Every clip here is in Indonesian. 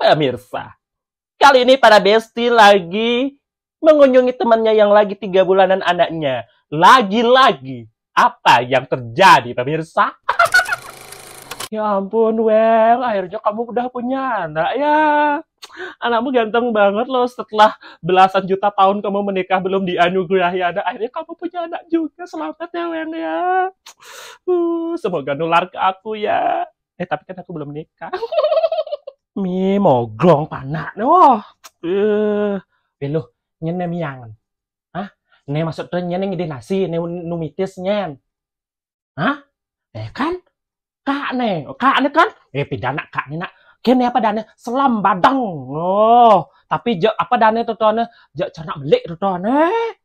Pemirsa, kali ini para Besti lagi mengunjungi temannya yang lagi tiga bulanan anaknya. Lagi-lagi, apa yang terjadi pemirsa? ya ampun, Well, akhirnya kamu udah punya anak ya. Anakmu ganteng banget loh setelah belasan juta tahun kamu menikah belum dianugerahi ada akhirnya kamu punya anak juga selamat ya Wen ya uh, semoga nular ke aku ya eh tapi kan aku belum nikah mi mogong panak wah eh belo nyen ne miangan ah ne maksudnya nyen ngide nasi ne numitis nyen ah eh kan kak ne kak ne kan eh pidana kak ne nak kene apa dana selam badang oh tapi je apa dana tu tuan je cernak belik tu tuan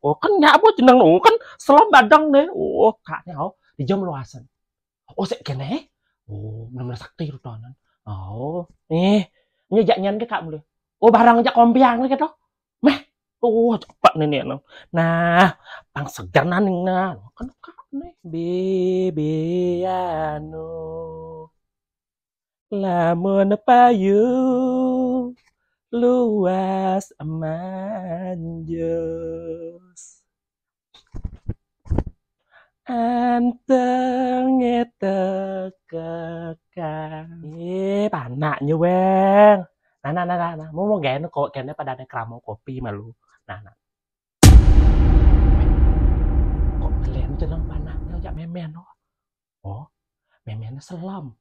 oh kan nyak apa jeneng oh kan selam badang ne oh kak ne oh dijam luasan oh sek kene oh benar-benar sakti tu tuan Oh, nih, ini jangan ke kamu deh. Oh barang jak kompiang nih ketok. Meh, oh cepat nih nih nong. Nah, pang segar nani nah, kan kan nih bebeano. Lamun payu luas amanjo. anteng kekekang eh panaknya weng nah nah nah nah, nah. mau mau gak enak kok kayaknya pada ada kramo kopi malu nah nah kok kalian tuh nang panaknya jak memen oh oh memennya selam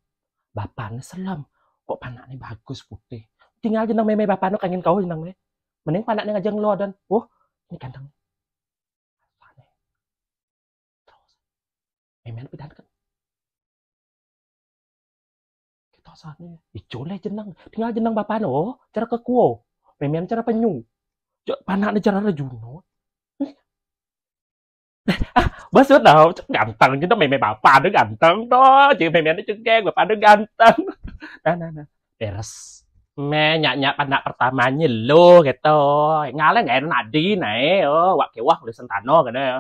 bapaknya selam kok panaknya bagus putih tinggal jenang meme bapak kangen kau jenang mending panaknya ngajeng lo dan oh, ini kandang Emen pidalkan. Kita sana icoleh jenang, tinggal jenang bapak no, cara kekuo, memang cara penyu, panak cara rejuno. bớt sữa tau, ganteng jenang memang bapak mày bảo bà memang ganteng đó chị mày mày nó chưa ghen ganteng nah nah nah beres nyak-nyak anak pertamanya lo gitu ngalah nggak enak di nih oh wak kewak udah sentano gitu ya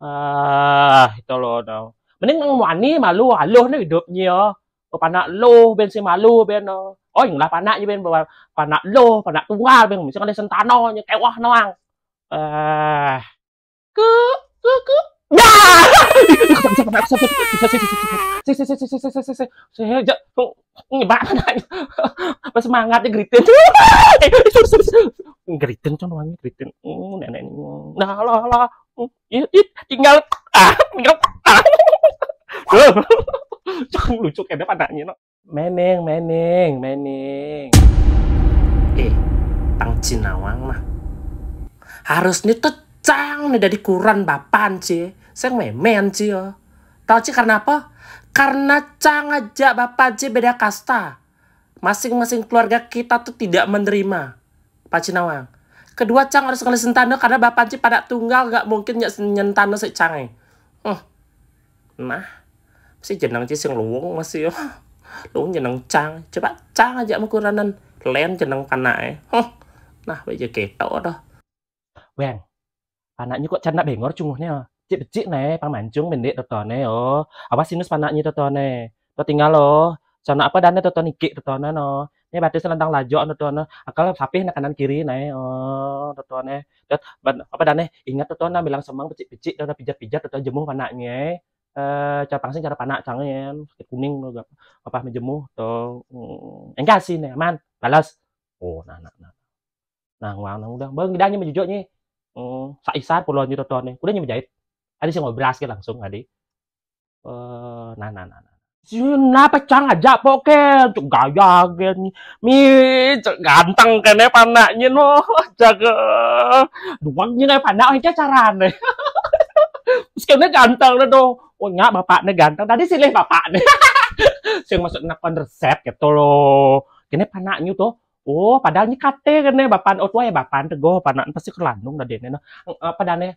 ah itu loh no. Mending ang wani malu aloh na hidup panak lo ben si malu ben Oh yang lah panak ben panak lo panak tua ben misalkan ada sentano nya kewah noang. Eh ke ke ke Ya! semangat ya geritin. cuman wangi geritin. Nenek. Nah lah lah. Tinggal ah nyok ah cok lucu no meneng meneng meneng eh tang cinawang mah harusnya tuh cang nih dari kuran bapan sih saya memen sih yo Tau sih karena apa karena cang aja bapan sih beda kasta masing-masing keluarga kita tuh tidak menerima Pak Cinawang kedua cang harus ngelis sentana karena bapanci pada tunggal gak mungkin nyak nyentana si cang e. oh. nah si jenang ci sing luwung masih oh. yo luwung jenang cang coba cang aja mau kuranan len jenang panai e. Oh, nah bây giờ kể tỏ đó quen panai như kok chana bengor cunguhnya chị chị này pang mancung mendek toto này oh awas sinus panai toto này to tinggal lo oh. chana apa dana toto niki toto nano nih batu selendang lajo anu tuh anu. akal sapih na kanan kiri nae oh anu tuan nih dat apa dane ingat tuan na bilang semang pecik pecik tuh pijat pijat tuh jemuh panaknya eh cara pangsing cara panak cangen ya. sakit kuning tuh gak apa menjemuh tuh hmm, enggak sih nih aman balas oh nah nah nah nah wang nah udah bang gidanya menjujuknya hmm, saisar puluhan juta tuh nih udah menjahit ada sih ngobrol langsung adi eh nah nah nah, nah. Kenapa cang aja pokoknya, cuk gaya gen mi ganteng kene panaknya no jaga doang nyine panak aja carane Sekarang ganteng lah do oh nggak bapaknya ganteng tadi silih bapaknya sing masuk nak resep gitu loh kene panaknya tuh oh padahal kate kene bapan otua ya bapak tegoh. panak pasti kelandung dah dene no padane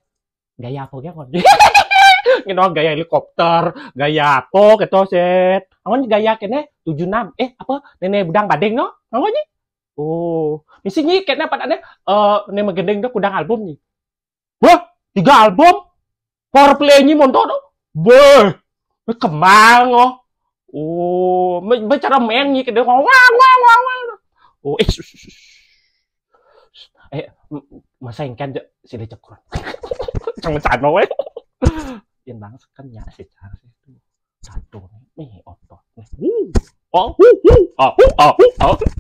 gaya pokoknya gitu gaya helikopter gaya apa gitu set awan gaya kene 76 eh apa nenek budang badeng no awan ni oh misi ni kene padane uh, nenek megedeng dok udang album ni wah tiga album play ni montok dok beh kemang oh oh bicara main ni kene wah wah wah wah oh eh eh masa ingkan kan sini cekron jangan sana weh menggangskannya secara itu satu ini otot. Oh, oh, oh, oh, oh.